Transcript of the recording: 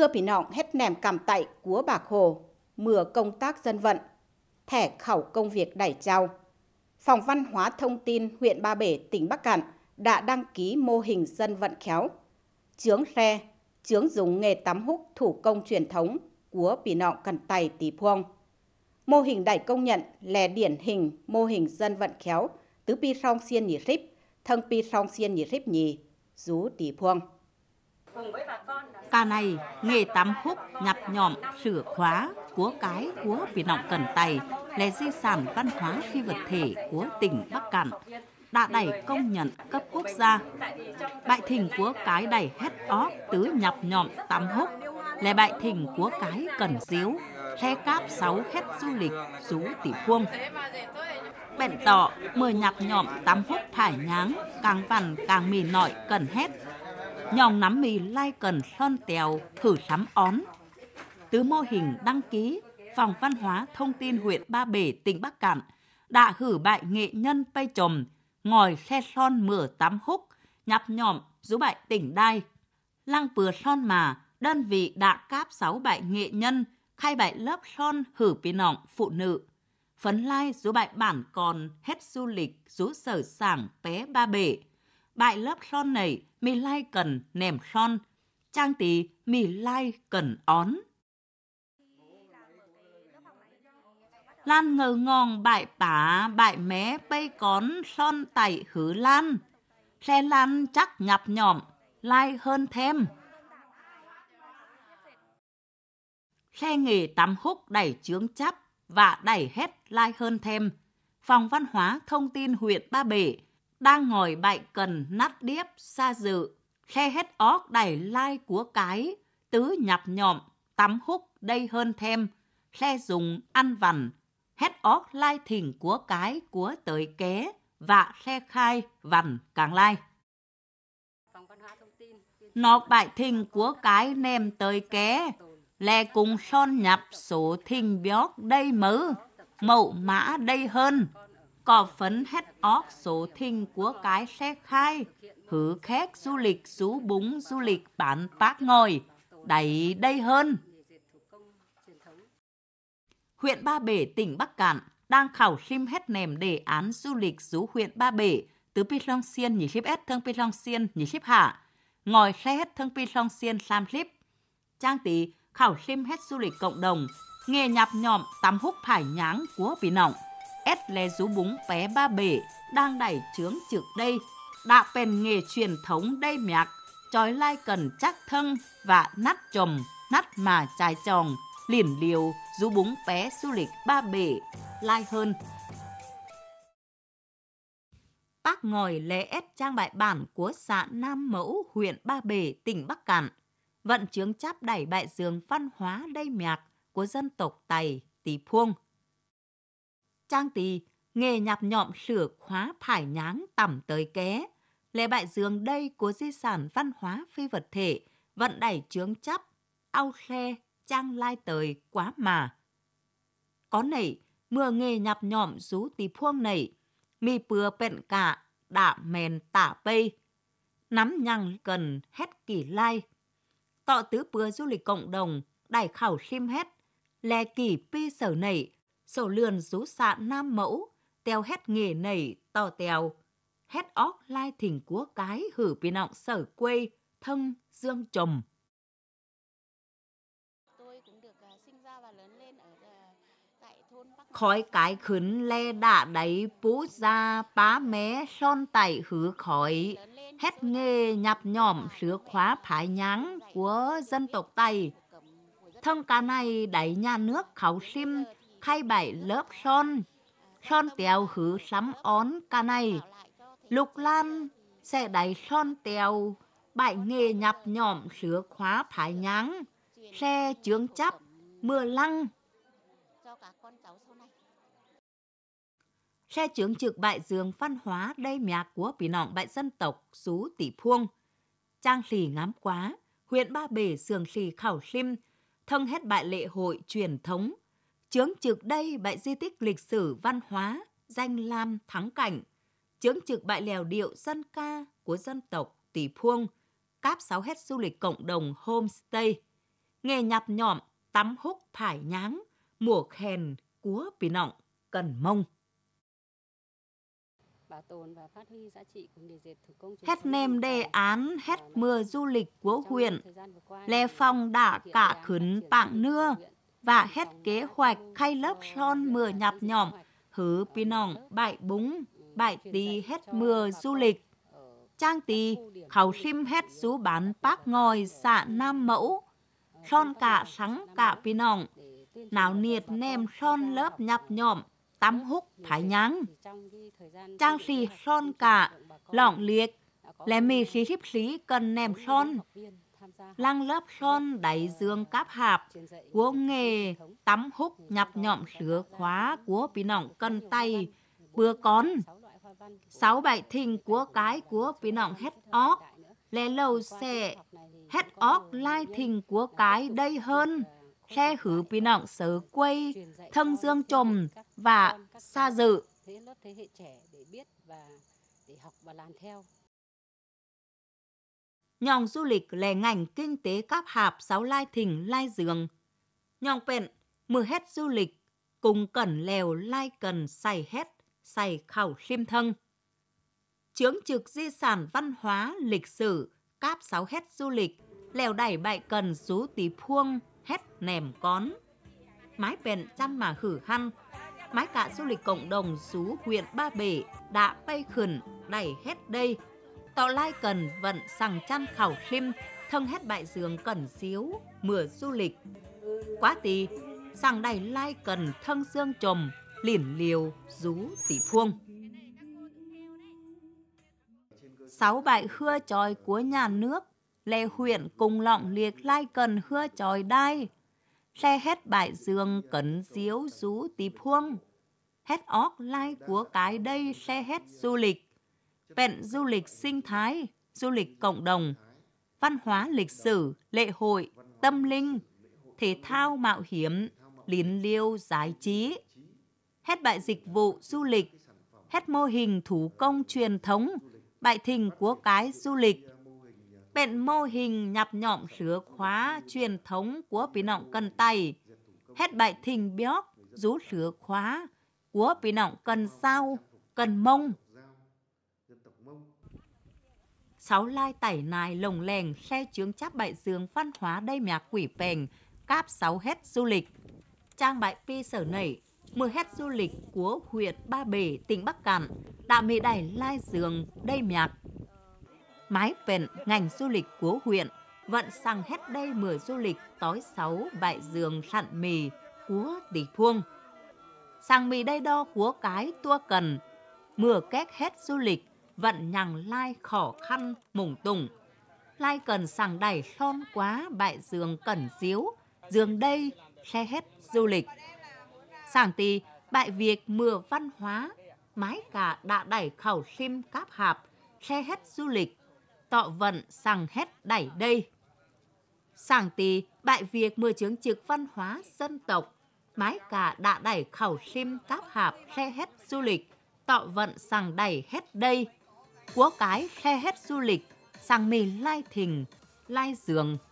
thưa phỉ nọng hết nèm cảm tại của bạc hồ, mưa công tác dân vận, thẻ khẩu công việc đẩy trao. Phòng Văn hóa Thông tin huyện Ba Bể, tỉnh Bắc Cạn đã đăng ký mô hình dân vận khéo, chướng xe, chướng dùng nghề tắm hút thủ công truyền thống của Pì Nọng Cần Tày Tì Puông. Mô hình đẩy công nhận là điển hình mô hình dân vận khéo tứ pi song xiên nhị rip, thân pi song xiên nhị rip nhì, rú Tì Puông. Cùng với bà Cả này, nghề tắm khúc nhặt nhọm, sửa khóa, cúa cái, cúa vì nọng cần tay là di sản văn hóa phi vật thể của tỉnh Bắc Cạn đã đẩy công nhận cấp quốc gia. Bại thình của cái đẩy hết ó tứ nhập nhọm tắm húc là bại thình của cái cần xíu khe cáp sáu hết du lịch rú tỷ vuông bệnh tỏ mười nhập nhọm tắm phút thải nháng càng vằn càng mì nọi cần hết nhóm nắm mì lai cần son tèo thử sắm ón. Từ mô hình đăng ký, Phòng Văn hóa Thông tin huyện Ba Bể, tỉnh Bắc Cạn đã hử bại nghệ nhân Pây Trồm, ngồi xe son mở tắm húc, nhắp nhòm rú bại tỉnh đai. Lăng vừa son mà, đơn vị đã cáp sáu bại nghệ nhân, khai bại lớp son hử pin nọng phụ nữ. Phấn lai rú bại bản còn hết du lịch rú sở sảng bé Ba Bể, bại lớp son này mì lai cần nèm son, trang tí mì lai cần ón. Lan ngờ ngòn bại bả bại mé bay cón son tẩy hứ lan. Xe lan chắc ngập nhọm, lai hơn thêm. Xe nghề tắm húc đẩy trướng chắp và đẩy hết lai hơn thêm. Phòng Văn hóa Thông tin huyện Ba Bể đang ngồi bại cần nát điếp xa dự khe hết óc đầy lai của cái tứ nhập nhọm tắm húc đây hơn thêm khe dùng ăn vằn hết óc lai thỉnh của cái của tới kế và khe khai vằn càng lai nó bại thình của cái nem tới ké lè cùng son nhập số thình biót đây mứ mậu mã đây hơn có phấn hết óc số thinh của cái xe khai, hứ khét du lịch rú búng du lịch bán tác ngồi, đầy đây hơn. Huyện Ba Bể, tỉnh Bắc Cạn đang khảo sim hết nèm đề án du lịch rú huyện Ba Bể từ Pi Long Xiên nhỉ ship S thương Pi Long Xiên nhỉ ship Hạ, ngồi xe hết thương Pi Long Xiên sam ship. Trang tí khảo sim hết du lịch cộng đồng, nghề nhập nhọm tắm hút phải nháng của vị Nọng ét lé rú búng pé ba bể, đang đẩy trướng trực đây, đạ bèn nghề truyền thống đây mạc, trói lai cần chắc thân và nát chồng, nát mà trái tròn, liền liều, rú búng pé du lịch ba bể, lai hơn. Bác ngồi lễ ép trang bại bản của xã Nam Mẫu, huyện Ba Bể, tỉnh Bắc Cạn, vận chướng chắp đẩy bại dương văn hóa đây mạc của dân tộc Tày, Tỳ Puông – trang tì, nghề nhạp nhọm sửa khóa phải nháng tẩm tới ké. Lễ bại dương đây của di sản văn hóa phi vật thể, vận đẩy chướng chấp, ao khe, trang lai tới quá mà. Có nảy, mưa nghề nhạp nhọm rú tì phuông nảy, mì bừa bện cả, đạ mèn tả bây. Nắm nhằng cần hết kỳ lai. Tọ tứ bừa du lịch cộng đồng, đài khảo sim hết, lè kỳ pi sở nảy, sầu lườn rú xạ nam mẫu, teo hét nghề nảy to tèo. Hét óc lai thỉnh cúa cái hử bị nọng sở quê, thân dương trầm. À, à, khói cái khấn le đạ đáy pú ra pá mé son tẩy hứ khói hết nghề nhập nhỏm sứa khóa phái nháng của dân tộc tây thân cá này đáy nhà nước khảo sim khay bảy lớp son, son tèo hứ sắm ón ca này. Lục lan sẽ đáy son tèo, bảy nghề nhập nhỏm sửa khóa thái nháng, xe chướng chắp, mưa lăng. Xe chướng trực bại giường văn hóa đây mẹ của bị nọng bại dân tộc xú tỷ phuông. Trang lì ngắm quá, huyện Ba Bể sường lì khảo sim, thân hết bại lễ hội truyền thống Chướng trực đây bãi di tích lịch sử văn hóa, danh lam thắng cảnh. Chướng trực bãi lèo điệu dân ca của dân tộc Tỷ Phuông, cáp sáo hết du lịch cộng đồng homestay. Nghề nhặt nhọm, tắm húc thải nháng, mùa khèn, cúa pì nọng, cần mông bảo tồn và phát huy giá trị của nghề dệt thủ công Hết nêm đề án hết mưa du lịch của huyện, Lê Phong đã cả khấn tặng nưa, và hết kế hoạch khai lớp son mưa nhạp nhỏm, hứ pinong bại búng, bại tì hết mưa du lịch. Trang tì, khẩu sim hết rú bán bác ngồi xạ nam mẫu, son cả sáng cả pinong, nào niệt nem son lớp nhạp nhỏm, tắm húc thái nháng. Trang xì son cả, lỏng liệt, lẻ mì xí xíp xí cần nem son, lăng lớp son đáy dương cáp hạp, của nghề tắm húc nhập nhọm sửa khóa của pì nọng cân tay, bừa con. Sáu bảy thình của cái của pì nọng hết óc, lẽ lầu sẽ hết óc lai thình của cái đây hơn. Khe hử pì nọng sớ quay, thân dương chồm và xa dự. Thế lớp thế hệ trẻ để biết và để học và làm theo nhòng du lịch lè ngành kinh tế cáp hạp sáu lai thỉnh lai dường. Nhòng bẹn, mưa hết du lịch, cùng cẩn lèo lai cần xài hết, xài khảo khiêm thân. Chướng trực di sản văn hóa, lịch sử, cáp sáu hết du lịch, lèo đẩy bại cần rú tí phuông, hết nèm con Mái bẹn chăn mà hử hăn, mái cả du lịch cộng đồng rú huyện Ba Bể đã bay khẩn đẩy hết đây tọ lai cần vận sằng chăn khảo lim thân hết bại giường cẩn xíu mửa du lịch quá tì sằng đầy lai cần thân xương trồm lỉn liều rú tỷ phuông sáu bại hưa tròi của nhà nước lê huyện cùng lọng liệt lai cần hưa tròi đai xe hết bại giường cẩn xíu rú tỷ phuông hết óc lai của cái đây xe hết du lịch vẹn du lịch sinh thái, du lịch cộng đồng, văn hóa lịch sử, lễ hội, tâm linh, thể thao mạo hiểm, liên liêu giải trí. Hết bại dịch vụ du lịch, hết mô hình thủ công truyền thống, bại thình của cái du lịch. Bện mô hình nhập nhọm sửa khóa truyền thống của bí nọng cân tay. Hết bại thình bióc, rú sửa khóa của bí nọng cân sao, cần mông sáu lai tẩy nài lồng lèn xe chướng chắp bại dương văn hóa đây mạc quỷ pèn cáp sáu hết du lịch trang bại pi sở nảy mưa hết du lịch của huyện ba bể tỉnh bắc cạn đã mê đài lai dương đây mạc mái vẹn ngành du lịch của huyện vận sang hết đây mưa du lịch tối sáu bại dương sạn mì của tỷ thuông sang mì đây đo của cái tua cần mưa két hết du lịch vận nhằng lai khó khăn mùng tùng lai cần sàng đẩy son quá bại giường cẩn xíu giường đây xe hết du lịch sàng tì bại việc mưa văn hóa mái cả đã đẩy khẩu sim cáp hạp xe hết du lịch tọ vận sàng hết đẩy đây sàng tì bại việc mưa chứng trực văn hóa dân tộc mái cả đã đẩy khẩu sim cáp hạp xe hết du lịch tọ vận sàng đẩy hết đây của cái khe hết du lịch, sang mì lai thình, lai giường,